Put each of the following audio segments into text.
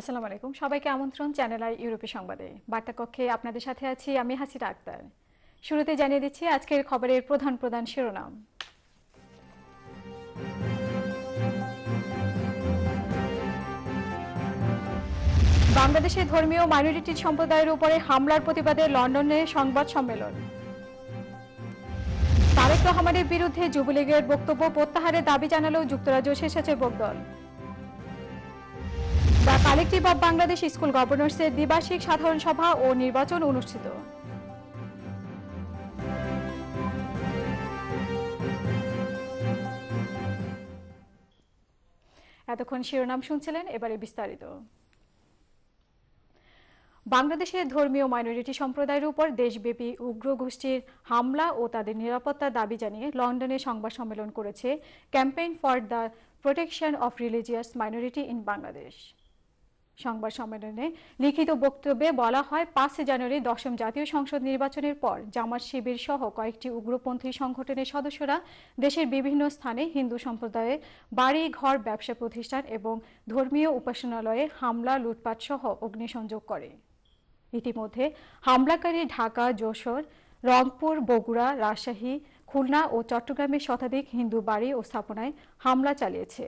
আসসালামু আলাইকুম সবাইকে আমন্ত্রণ চ্যানেল আর ইউরোপে সংবাদে বার্তা কক্ষে আপনাদের সাথে আছি আমি হাসিরা আক্তার শুরুতে জানিয়ে দিচ্ছি আজকের খবরের প্রধান প্রধান শিরোনাম বাংলাদেশে ধর্মীয় মাইনরিটি সম্প্রদায়ের উপরে হামলার প্রতিবাদে লন্ডনে সংবাদ সম্মেলন তারেক রহমানের বিরুদ্ধে যুবলীগের বক্তব্য প্রত্যাহারের দাবি জানালেও যুক্তরাজ্য শেষেছে বকদল the collective of Bangladesh school গভর্নর্সের দ্বিবার্ষিক সাধারণ সভা ও নির্বাচন অনুষ্ঠিত এতক্ষণ শিরোনাম শুনছিলেন এবারে বিস্তারিত বাংলাদেশের ধর্মীয় মাইনরিটি সম্প্রদায়ের উপর দেশব্যাপী উগ্র গোষ্ঠীর হামলা ও তাদের নিরাপত্তার দাবি জানিয়ে লন্ডনে সংবাদ সম্মেলন করেছে campaign for the protection of religious minority in Bangladesh সংবাদ সম্মেলনে লিখিত বক্তব্যে বলা হয় পাঁচই জানুয়ারি দশম জাতীয় সংসদ নির্বাচনের পর জামাত শিবির সহ কয়েকটি উগ্রপন্থী সংগঠনের সদস্যরা দেশের বিভিন্ন স্থানে হিন্দু সম্প্রদায়ে বাড়ি ঘর ব্যবসা প্রতিষ্ঠান এবং ধর্মীয় উপাসনালয়ে হামলা লুটপাট সহ অগ্নিসংযোগ করে ইতিমধ্যে হামলাকারী ঢাকা যশোর রংপুর বগুড়া রাজশাহী খুলনা ও চট্টগ্রামের শতাধিক হিন্দু বাড়ি ও স্থাপনায় হামলা চালিয়েছে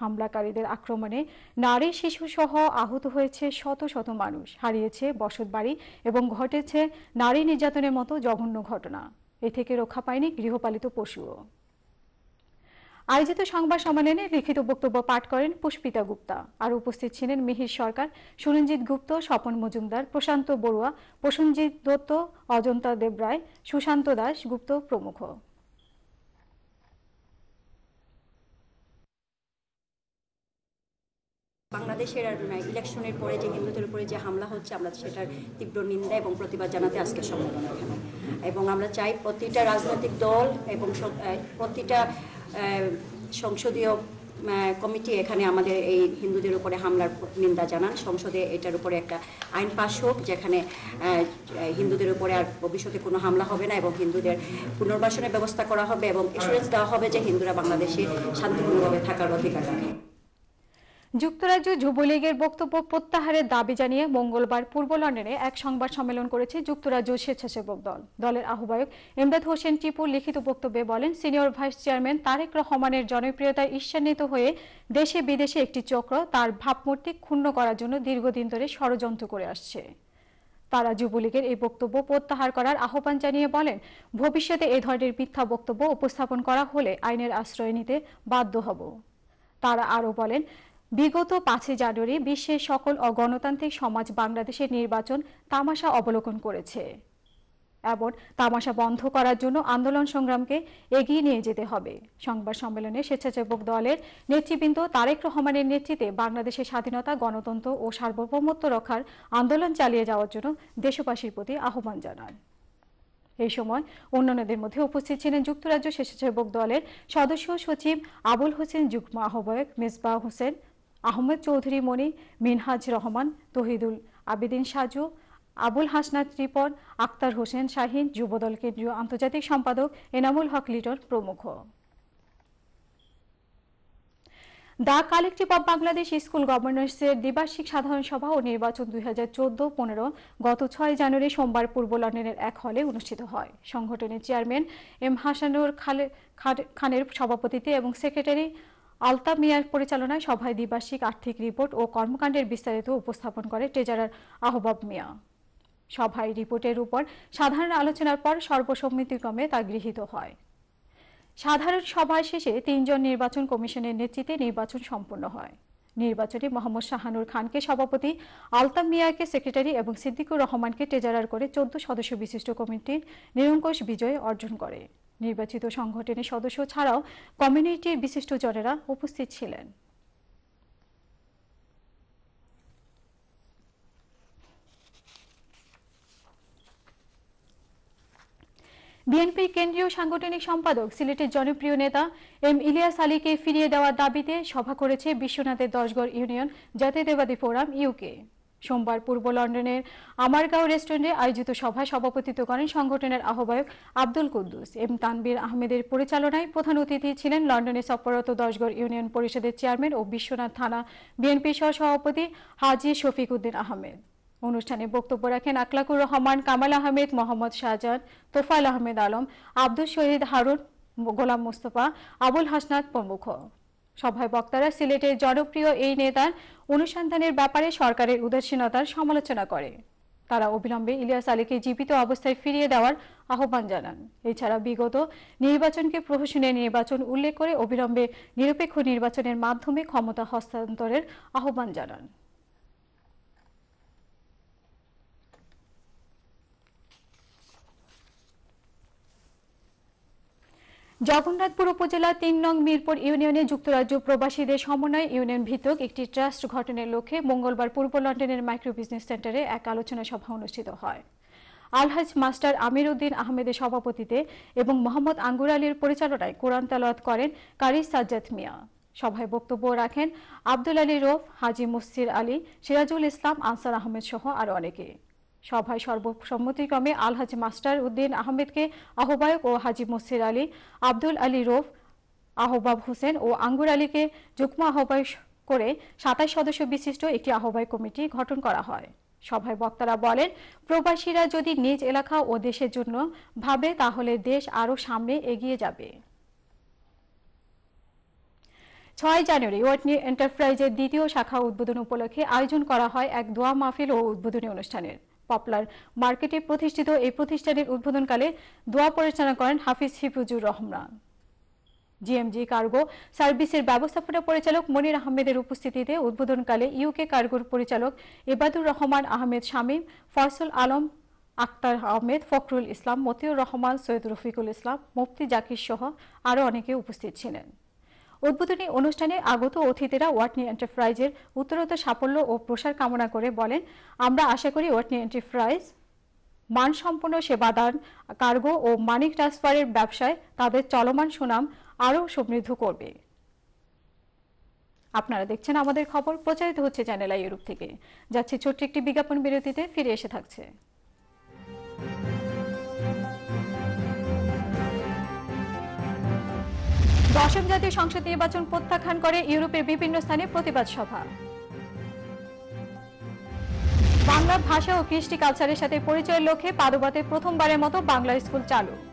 হামলাকারীদের আক্রমণে নারী শিশুসহ আহত হয়েছে শত শত মানুষ হারিয়েছে বসতবাড়ি এবং ঘটেছে নারী নির্যাতনের মতো জঘন্য ঘটনা এ থেকে রক্ষা পায়নি গৃহপালিত পশুও আয়োজিত সংবাদ সম্মেলনে লিখিত বক্তব্য পাঠ করেন পুষ্পিতা গুপ্তা আর উপস্থিত ছিলেন মিহির সরকার সুরঞ্জিত গুপ্ত স্বপন মজুমদার প্রশান্ত বড়ুয়া প্রসঞ্জিৎ দত্ত অজন্তা দেবরায় সুশান্ত দাস গুপ্ত প্রমুখ বাংলাদেশের মানে, ইলেকশনের পরে যে হিন্দুদের উপরে যে হামলা হচ্ছে আমরা সেটার তীব্র নিন্দা এবং প্রতিবাদ জানাতে আজকে সম্মেলন এখানে এবং আমরা চাই প্রতিটা রাজনৈতিক দল এবং প্রতিটা সংসদীয় কমিটি এখানে আমাদের এই হিন্দুদের উপরে হামলার নিন্দা জানান সংসদে এটার উপরে একটা আইন পাশ হোক যেখানে হিন্দুদের উপরে আর ভবিষ্যতে কোনো হামলা হবে না এবং হিন্দুদের পুনর্বাসনের ব্যবস্থা করা হবে এবং এসুরেন্স দেওয়া হবে যে হিন্দুরা বাংলাদেশে শান্তিপূর্ণভাবে থাকার অধিকার রাখে যুক্তরাজ্য যুবলীগের বক্তব্য প্রত্যাহারের দাবি জানিয়ে মঙ্গলবার পূর্ব লন্ডনে এক সংবাদ সম্মেলন করেছে যুক্তরাজ্য স্বেচ্ছাসেবক দল দলের আহ্বায়ক এমদাদ হোসেন টিপুর লিখিত বক্তব্যে বলেন সিনিয়র ভাইস চেয়ারম্যান তারেক রহমানের জনপ্রিয়তায় ঈর্ষান্বিত হয়ে দেশে বিদেশে একটি চক্র তার ভাবমূর্তি ক্ষুণ্ণ করার জন্য দীর্ঘদিন ধরে ষড়যন্ত্র করে আসছে তারা যুবলীগের এই বক্তব্য প্রত্যাহার করার আহ্বান জানিয়ে বলেন ভবিষ্যতে এ ধরনের মিথ্যা বক্তব্য উপস্থাপন করা হলে আইনের আশ্রয় নিতে বাধ্য হব তারা আরও বলেন বিগত পাঁচই জানুয়ারি বিশ্বের সকল অগণতান্ত্রিক সমাজ বাংলাদেশের নির্বাচন তামাশা অবলোকন করেছে এমন তামাশা বন্ধ করার জন্য আন্দোলন সংগ্রামকে এগিয়ে নিয়ে যেতে হবে সংবাদ সম্মেলনে স্বেচ্ছাসেবক দলের নেতৃবৃন্দ তারেক রহমানের নেতৃত্বে বাংলাদেশের স্বাধীনতা গণতন্ত্র ও সার্বভৌমত্ব রক্ষার আন্দোলন চালিয়ে যাওয়ার জন্য দেশবাসীর প্রতি আহ্বান জানান এই সময় অন্যান্যদের মধ্যে উপস্থিত ছিলেন যুক্তরাজ্য স্বেচ্ছাসেবক দলের সদস্য সচিব আবুল হোসেন যুগ্ম আহ্বায়ক মেজবা হোসেন আহমেদ চৌধুরী মনি মিনহাজ রহমান তহিদুল আবেদিন সাজু আবুল হাসনা ত্রিপন আক্তার হোসেন শাহিন যুবদল কেন্দ্রীয় আন্তর্জাতিক সম্পাদক এনামুল হক লিটন প্রমুখ the collective of Bangladesh school গভর্নেন্সের দ্বিবার্ষিক সাধারণ সভা ও নির্বাচন দুই হাজার চোদ্দ পনেরো গত ছয় জানুয়ারি সোমবার পূর্ব লন্ডনের এক হলে অনুষ্ঠিত হয় সংগঠনের চেয়ারম্যান এম হাসানুর খানের সভাপতিত্বে এবং সেক্রেটারি আলতা মিয়ার পরিচালনায় সভায় দ্বিবার্ষিক আর্থিক রিপোর্ট ও কর্মকাণ্ডের বিস্তারিত উপস্থাপন করে ট্রেজারার আহবাব মিয়া সভায় রিপোর্টের উপর সাধারণ আলোচনার পর সর্বসম্মতিক্রমে তা গৃহীত হয় সাধারণ সভা শেষে তিনজন নির্বাচন কমিশনের নেতৃত্বে নির্বাচন সম্পন্ন হয় নির্বাচনে মোহাম্মদ শাহানুর খানকে সভাপতি আলতাম মিয়াকে সেক্রেটারি এবং সিদ্দিকুর রহমানকে টেজারার করে চোদ্দ সদস্য বিশিষ্ট কমিটির নিরঙ্কুশ বিজয় অর্জন করে নির্বাচিত সংগঠনের সদস্য ছাড়াও কমিউনিটির জনেরা উপস্থিত ছিলেন বিএনপি কেন্দ্রীয় সাংগঠনিক সম্পাদক সিলেটের জনপ্রিয় নেতা এম ইলিয়াস আলীকে ফিরিয়ে দেওয়ার দাবিতে সভা করেছে বিশ্বনাথের দশগড় ইউনিয়ন জাতীয়তাবাদী ফোরাম ইউকে সোমবার পূর্ব লন্ডনের আমারগাঁও রেস্টুরেন্টে আয়োজিত সভায় সভাপতিত্ব করেন সংগঠনের আহ্বায়ক আব্দুল কুদ্দুস এম তানবির আহমেদের পরিচালনায় প্রধান অতিথি ছিলেন লন্ডনে সফররত দশগড় ইউনিয়ন পরিষদের চেয়ারম্যান ও বিশ্বনাথ থানা বিএনপি সহ সভাপতি হাজি শফিক উদ্দিন আহমেদ অনুষ্ঠানে বক্তব্য রাখেন আকলাকুর রহমান কামাল আহমেদ মোহাম্মদ শাহজাহান তোফাল আহমেদ আলম আব্দুল শহীদ হারুন গোলাম মুস্তফা আবুল হাসনাত প্রমুখ সভায় বক্তারা সিলেটের জনপ্রিয় এই নেতার অনুসন্ধানের ব্যাপারে সরকারের উদাসীনতার সমালোচনা করে তারা অবিলম্বে ইলিয়াস আলীকে জীবিত অবস্থায় ফিরিয়ে দেওয়ার আহ্বান জানান এছাড়া বিগত নির্বাচনকে প্রহসনের নির্বাচন উল্লেখ করে অবিলম্বে নিরপেক্ষ নির্বাচনের মাধ্যমে ক্ষমতা হস্তান্তরের আহ্বান জানান জগন্নাথপুর উপজেলা তিন নং মিরপুর ইউনিয়নে যুক্তরাজ্য প্রবাসীদের সমন্বয় ইউনিয়ন ভিত্তক একটি ট্রাস্ট গঠনের লক্ষ্যে মঙ্গলবার পূর্ব লন্ডনের মাইক্রো বিজনেস সেন্টারে এক আলোচনা সভা অনুষ্ঠিত হয় আলহাজ মাস্টার আমির উদ্দিন আহমেদের সভাপতিতে এবং মোহাম্মদ আঙ্গুর আলীর পরিচালনায় কোরআন তালাত করেন কারি সাজ্জাদ মিয়া সভায় বক্তব্য রাখেন আব্দুল আলী রোফ হাজি মুসির আলী সিরাজুল ইসলাম আনসার আহমেদ সহ আরও অনেকে সভায় সর্বসম্মতিক্রমে আলহাজ মাস্টার উদ্দিন আহমেদকে আহ্বায়ক ও হাজি মোসির আলী আব্দুল আলী রোফ আহবাব হোসেন ও আঙ্গুর আলীকে যুগ্ম আহ্বায়ক করে সাতাশ সদস্য বিশিষ্ট একটি আহ্বায়ক কমিটি গঠন করা হয় সভায় বক্তারা বলেন প্রবাসীরা যদি নিজ এলাকা ও দেশের জন্য ভাবে তাহলে দেশ আরও সামনে এগিয়ে যাবে ছয় জানুয়ারি ওয়াটনি এন্টারপ্রাইজের দ্বিতীয় শাখা উদ্বোধন উপলক্ষে আয়োজন করা হয় এক দোয়া মাহফিল ও উদ্বোধনী অনুষ্ঠানের পপলার মার্কেটে প্রতিষ্ঠিত এই প্রতিষ্ঠানের উদ্বোধনকালে দোয়া পরিচালনা করেন হাফিজ হিফুজুর রহমান জিএমজি কার্গো সার্ভিসের ব্যবস্থাপনা পরিচালক মনির আহমেদের উপস্থিতিতে উদ্বোধনকালে ইউকে কার্গোর পরিচালক এবাদুর রহমান আহমেদ শামীম ফয়সল আলম আক্তার আহমেদ ফখরুল ইসলাম মতিউর রহমান সৈয়দ রফিকুল ইসলাম মুফতি জাকির সহ আরও অনেকে উপস্থিত ছিলেন উদ্বোধনী অনুষ্ঠানে আগত অতিথিরা ওয়াটনি এন্টারপ্রাইজের উত্তরোত্তর সাফল্য ও প্রসার কামনা করে বলেন আমরা আশা করি ওয়াটনি এন্টারপ্রাইজ মানসম্পন্ন সেবাদান কার্গো ও মানি ট্রান্সফারের ব্যবসায় তাদের চলমান সুনাম আরও সমৃদ্ধ করবে আপনারা দেখছেন আমাদের খবর প্রচারিত হচ্ছে চ্যানেল আই ইউরোপ থেকে যাচ্ছে ছোট্ট একটি বিজ্ঞাপন বিরতিতে ফিরে এসে থাকছে দশম জাতীয় সংসদ নির্বাচন প্রত্যাখ্যান করে ইউরোপের বিভিন্ন স্থানে প্রতিবাদ সভা বাংলা ভাষা ও কৃষ্টি কালচারের সাথে পরিচয়ের লক্ষ্যে পাদুবাতে প্রথমবারের মতো বাংলা স্কুল চালু